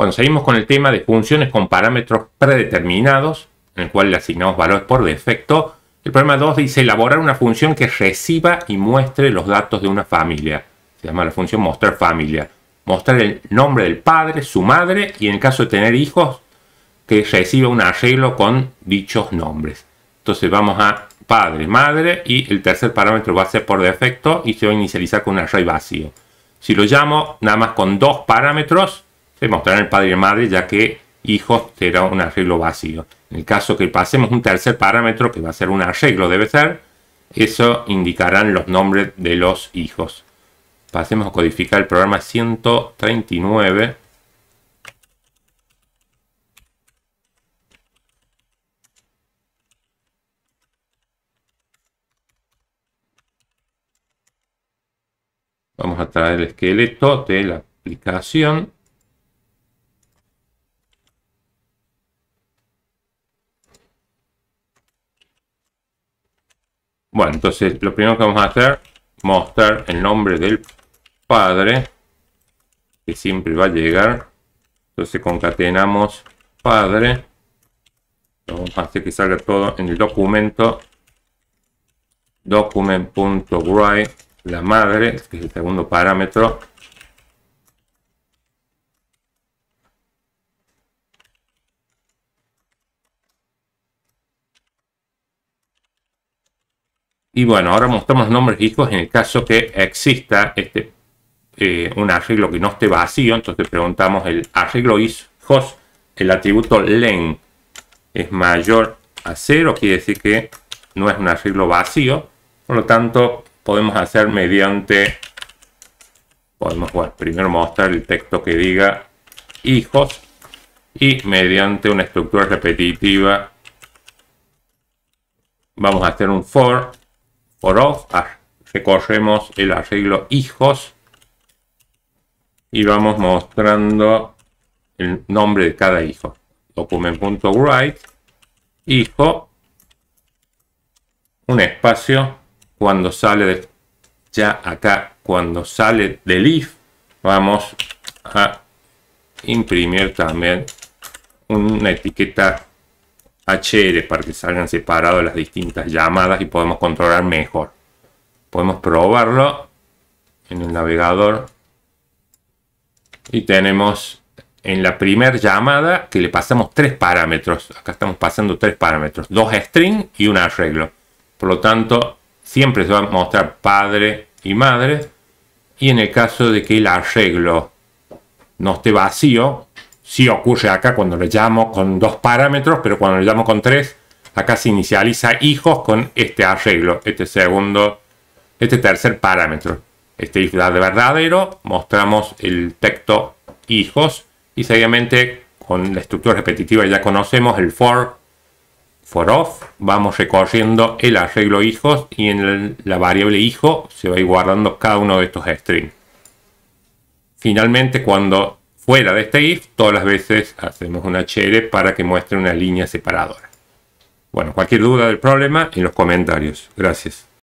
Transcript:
Bueno, seguimos con el tema de funciones con parámetros predeterminados, en el cual le asignamos valores por defecto. El problema 2 dice elaborar una función que reciba y muestre los datos de una familia. Se llama la función mostrar familia. Mostrar el nombre del padre, su madre y en el caso de tener hijos, que reciba un arreglo con dichos nombres. Entonces vamos a padre, madre y el tercer parámetro va a ser por defecto y se va a inicializar con un array vacío. Si lo llamo nada más con dos parámetros, se mostrarán el padre y madre, ya que hijos será un arreglo vacío. En el caso que pasemos un tercer parámetro, que va a ser un arreglo, debe ser, eso indicarán los nombres de los hijos. Pasemos a codificar el programa 139. Vamos a traer el esqueleto de la aplicación. Bueno, entonces lo primero que vamos a hacer, mostrar el nombre del padre, que siempre va a llegar. Entonces concatenamos padre. vamos a hacer que salga todo en el documento. Document.write, la madre, que es el segundo parámetro. Y bueno, ahora mostramos nombres hijos en el caso que exista este, eh, un arreglo que no esté vacío. Entonces preguntamos el arreglo hijos, el atributo len es mayor a cero, quiere decir que no es un arreglo vacío. Por lo tanto, podemos hacer mediante, podemos bueno, primero mostrar el texto que diga hijos y mediante una estructura repetitiva vamos a hacer un for por off, recorremos el arreglo hijos y vamos mostrando el nombre de cada hijo. Document.write, hijo, un espacio, cuando sale de, ya acá, cuando sale del if, vamos a imprimir también una etiqueta para que salgan separados las distintas llamadas y podemos controlar mejor. Podemos probarlo en el navegador y tenemos en la primera llamada que le pasamos tres parámetros. Acá estamos pasando tres parámetros, dos string y un arreglo. Por lo tanto, siempre se va a mostrar padre y madre. Y en el caso de que el arreglo no esté vacío, si ocurre acá cuando le llamo con dos parámetros, pero cuando le llamo con tres, acá se inicializa hijos con este arreglo, este segundo, este tercer parámetro. Este if de verdadero, mostramos el texto hijos y seguidamente con la estructura repetitiva ya conocemos el for, for off, vamos recorriendo el arreglo hijos y en la variable hijo se va a ir guardando cada uno de estos strings. Finalmente, cuando Fuera de este if, todas las veces hacemos un hr para que muestre una línea separadora. Bueno, cualquier duda del problema en los comentarios. Gracias.